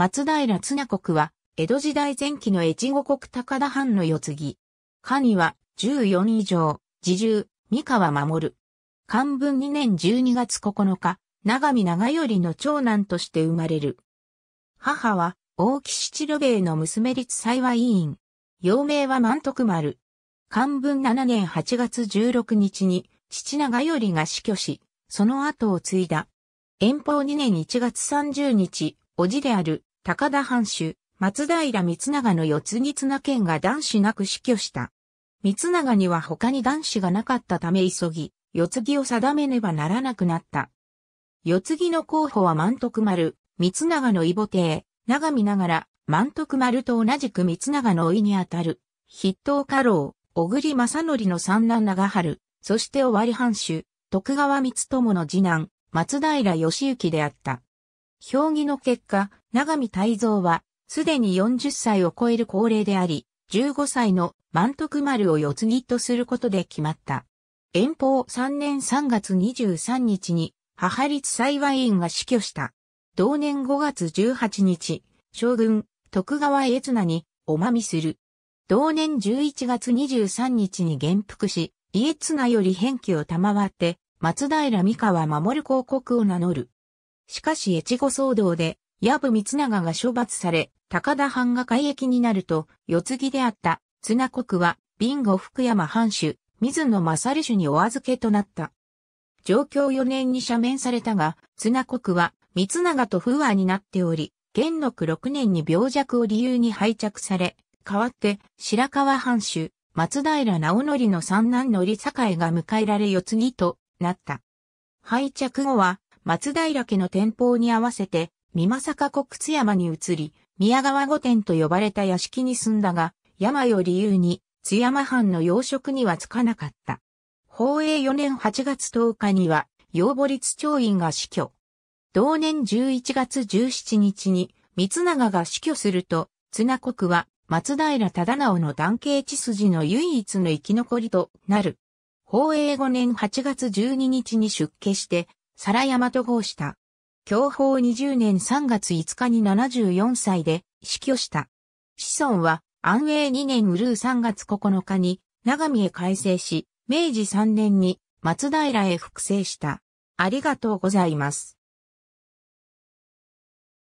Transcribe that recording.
松平綱国は、江戸時代前期の越後国高田藩の世継ぎ。下には、14以上、自重、三河守。漢文2年12月9日、長見長頼の長男として生まれる。母は、大木七郎兵衛の娘立幸委員。幼名は満徳丸。漢文7年8月16日に、父長頼が死去し、その後を継いだ。遠方2年1月30日、叔父である高田藩主、松平三長の四つ木綱剣が男子なく死去した。三長には他に男子がなかったため急ぎ、四つを定めねばならなくなった。四つの候補は満徳丸、三長の異母帝、長見ながら、満徳丸と同じく三長のいにあたる、筆頭家老、小栗正則の三男長春、そして尾張藩主、徳川光友の次男、松平義行であった。評議の結果、長見大蔵は、すでに40歳を超える高齢であり、15歳の満徳丸を四つぎとすることで決まった。遠方3年3月23日に、母立裁判員が死去した。同年5月18日、将軍、徳川悦綱に、おまみする。同年11月23日に元服し、家綱より返記を賜って、松平三河守広告を名乗る。しかし越後騒動で、矢部光長が処罰され、高田藩が改役になると、世継ぎであった、綱国は、備後福山藩主、水野勝主にお預けとなった。状況4年に赦免されたが、綱国は、三長と不和になっており、元禄6年に病弱を理由に廃着され、代わって、白川藩主、松平直則の三男則栄が迎えられ四継ぎとなった。廃着後は、松平家の天保に合わせて、三政国津山に移り、宮川御殿と呼ばれた屋敷に住んだが、山を理由に、津山藩の養殖にはつかなかった。宝永4年8月10日には、養母立長院が死去。同年11月17日に、三長が死去すると、綱国は松平忠直の男系血筋の唯一の生き残りとなる。宝永5年8月12日に出家して、皿山と合した。享保20年3月5日に74歳で死去した。子孫は安永2年うるー3月9日に長見へ改正し、明治3年に松平へ複製した。ありがとうございます。